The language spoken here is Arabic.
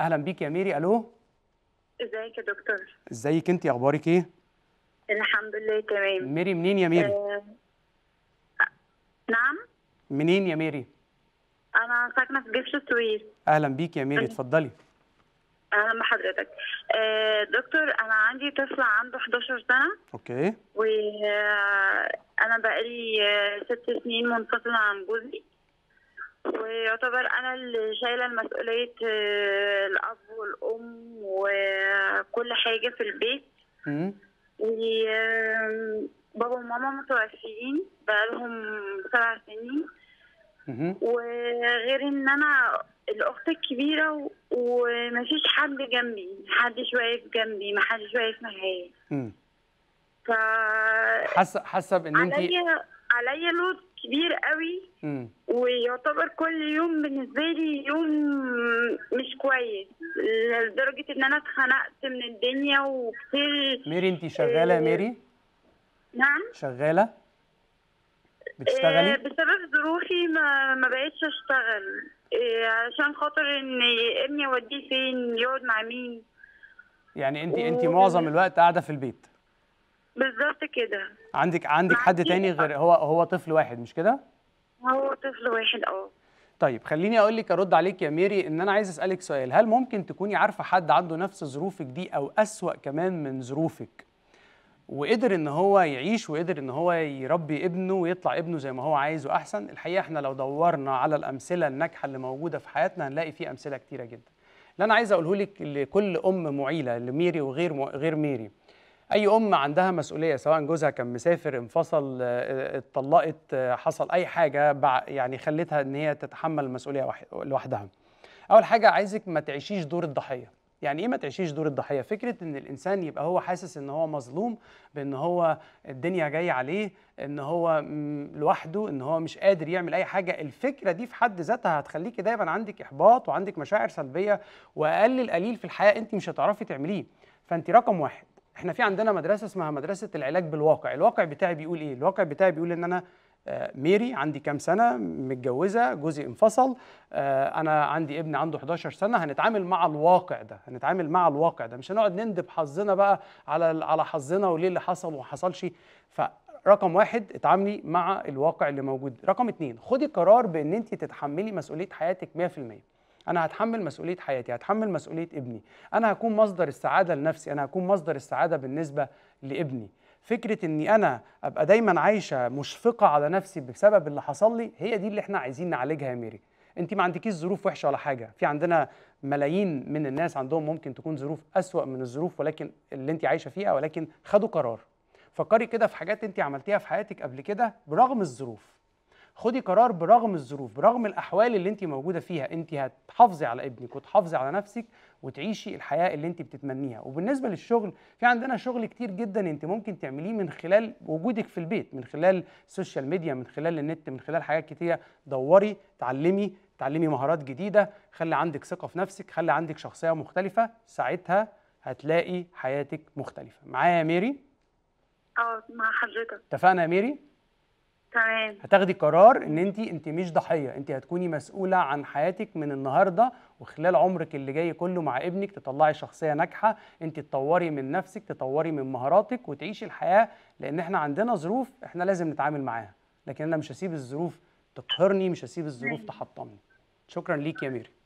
اهلا بيك يا ميري الو ازيك يا دكتور ازيك انت اخبارك ايه الحمد لله تمام ميري منين يا ميري أه... نعم منين يا ميري انا ساكنه في جيش السويس اهلا بيك يا ميري اتفضلي اهلا بحضرتك أه دكتور انا عندي طفل عنده 11 سنه اوكي وانا آه، بقالي آه، ست سنين منفصله عن جوزي ويعتبر انا اللي شايله مسؤوليه آه، حاجه في البيت وبابا وماما متوفيين بقالهم سبع سنين وغير ان انا الاخت الكبيره ومفيش حد جنبي محدش واقف جنبي محدش واقف معايا ف حاسه حاسه بان انت عليا عليا لود كبير قوي مم. ويعتبر كل يوم بالنسبه لي يوم مش كويس لدرجه ان انا اتخنقت من الدنيا وكتير ميري انت شغاله يا آه، ميري؟ نعم شغاله؟ بتشتغلي؟ آه، بسبب ظروفي ما ما بقتش اشتغل آه، عشان خاطر ان ابني اوديه فين يقعد مع مين يعني انت و... انت معظم الوقت قاعده في البيت بالظبط كده عندك عندك حد تاني غير هو هو طفل واحد مش كده؟ هو طفل واحد اه طيب خليني اقول لك ارد عليك يا ميري ان انا عايز اسالك سؤال هل ممكن تكوني عارفه حد عنده نفس ظروفك دي او اسوا كمان من ظروفك وقدر ان هو يعيش وقدر ان هو يربي ابنه ويطلع ابنه زي ما هو عايز واحسن الحقيقه احنا لو دورنا على الامثله الناجحه اللي موجوده في حياتنا هنلاقي في امثله كتيره جدا اللي انا عايز اقوله لك لكل ام معيله لميري وغير غير ميري اي ام عندها مسؤوليه سواء جوزها كان مسافر انفصل آه، آه، اتطلقت آه، حصل اي حاجه يعني خلتها ان هي تتحمل المسؤوليه لوحدها اول حاجه عايزك ما تعيشيش دور الضحيه يعني ايه ما تعيشيش دور الضحيه فكره ان الانسان يبقى هو حاسس ان هو مظلوم بان هو الدنيا جايه عليه ان هو لوحده ان هو مش قادر يعمل اي حاجه الفكره دي في حد ذاتها هتخليكي دايما عندك احباط وعندك مشاعر سلبيه واقل القليل في الحياه انت مش هتعرفي تعمليه فانت رقم واحد احنا في عندنا مدرسه اسمها مدرسه العلاج بالواقع الواقع بتاعي بيقول ايه الواقع بتاعي بيقول ان انا آه، ميري عندي كام سنه متجوزه جوزي انفصل آه، انا عندي ابن عنده 11 سنه هنتعامل مع الواقع ده هنتعامل مع الواقع ده مش هنقعد نندب حظنا بقى على على حظنا وليه اللي حصل وما حصلش فرقم واحد اتعاملي مع الواقع اللي موجود رقم اتنين خدي قرار بان انت تتحملي مسؤوليه حياتك 100% انا هتحمل مسؤوليه حياتي هتحمل مسؤوليه ابني انا هكون مصدر السعاده لنفسي انا هكون مصدر السعاده بالنسبه لابني فكره اني انا ابقى دايما عايشه مشفقه على نفسي بسبب اللي حصل لي هي دي اللي احنا عايزين نعالجها يا ميري انت ما عندكيش ظروف وحشه ولا حاجه في عندنا ملايين من الناس عندهم ممكن تكون ظروف اسوا من الظروف ولكن اللي انت عايشه فيها ولكن خدوا قرار فكري كده في حاجات انت عملتيها في حياتك قبل كده برغم الظروف خدي قرار برغم الظروف برغم الاحوال اللي انت موجوده فيها انت هتحافظي على ابنك وتحافظي على نفسك وتعيشي الحياه اللي انت بتتمنيها وبالنسبه للشغل في عندنا شغل كتير جدا انت ممكن تعمليه من خلال وجودك في البيت من خلال السوشيال ميديا من خلال النت من خلال حاجات كتيره دوري تعلمي تعلمي مهارات جديده خلي عندك ثقه في نفسك خلي عندك شخصيه مختلفه ساعتها هتلاقي حياتك مختلفه معايا يا ميري اه مع حضرتك اتفقنا يا ميري تمام هتاخدي قرار ان انت انت مش ضحيه انت هتكوني مسؤوله عن حياتك من النهارده وخلال عمرك اللي جاي كله مع ابنك تطلعي شخصيه ناجحه انت تطوري من نفسك تطوري من مهاراتك وتعيشي الحياه لان احنا عندنا ظروف احنا لازم نتعامل معاها لكن انا مش هسيب الظروف تقهرني مش هسيب الظروف تحطمني شكرا ليك يا ميري